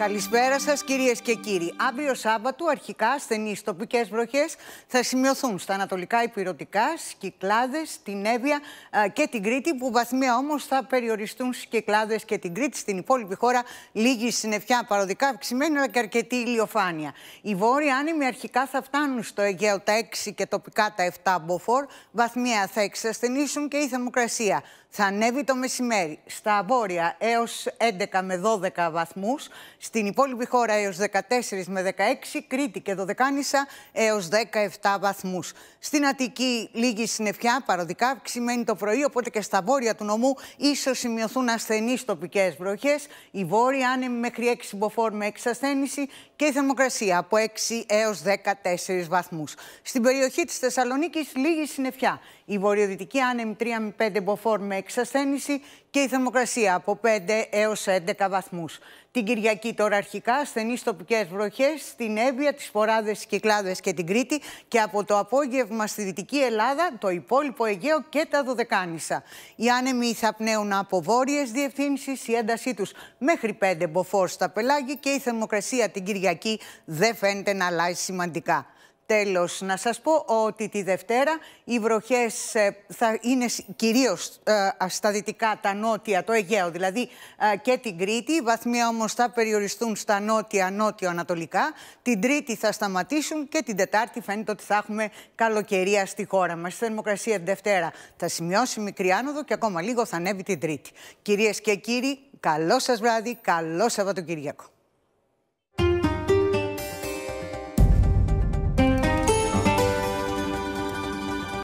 Καλησπέρα σας, κυρίες και κύριοι. Αύριο Σάββατο, αρχικά ασθενείς τοπικές βροχές θα σημειωθούν στα ανατολικά υπηρετικά, στι Κυκλάδε, την Εύβοια ε, και την Κρήτη, που βαθμία όμως θα περιοριστούν στις Κυκλάδε και την Κρήτη. Στην υπόλοιπη χώρα, λίγη συννεφιά παροδικά αυξημένη, αλλά και αρκετή ηλιοφάνεια. Οι βόρειοι άνεμοι αρχικά θα φτάνουν στο Αιγαίο τα 6 και τοπικά τα 7 μποφόρ. Βαθμία θα εξασθενήσουν και η θερμοκρασία θα ανέβει το μεσημέρι στα βόρεια έως 11 με 12 βαθμούς. Στην υπόλοιπη χώρα έως 14 με 16, Κρήτη και Δωδεκάνησα έως 17 βαθμούς. Στην Αττική λίγη συννεφιά, παροδικά, ξημένει το πρωί, οπότε και στα βόρεια του νομού ίσως σημειωθούν ασθενείς τοπικές βροχές. Η βόρεια άνεμη μέχρι 6 μποφόρ με εξασθένηση και η θερμοκρασία από 6 έως 14 βαθμούς. Στην περιοχή της Θεσσαλονίκης λίγη συννεφιά. Η βορειοδυτική άνεμη 3 με 5 μποφόρ με εξασθένηση και η θερμοκρασία από 5 έως 11 βαθμούς. Την Κυριακή αρχικά ασθενείς τοπικές βροχές στην Εύβοια, τις Φοράδε, Κυκλάδες και την Κρήτη και από το απόγευμα στη Δυτική Ελλάδα, το υπόλοιπο Αιγαίο και τα Δωδεκάνησα. Οι άνεμοι θα πνέουν από βόρειες διευθύνσεις, η έντασή τους μέχρι 5 μποφόρ στα πελάγια και η θερμοκρασία την Κυριακή δεν φαίνεται να αλλάζει σημαντικά τέλος να σας πω ότι τη Δευτέρα οι βροχές ε, θα είναι κυρίως ε, στα δυτικά, τα νότια, το Αιγαίο δηλαδή ε, και την Κρήτη. Οι βαθμία όμως θα περιοριστούν στα νότια, νότιο-ανατολικά. Την Τρίτη θα σταματήσουν και την Τετάρτη φαίνεται ότι θα έχουμε καλοκαιρία στη χώρα μας. Η θερμοκρασία Δευτέρα θα σημειώσει μικρή άνοδο και ακόμα λίγο θα ανέβει την Τρίτη. Κυρίες και κύριοι, καλό σας βράδυ, καλό Σαββατοκυριακό.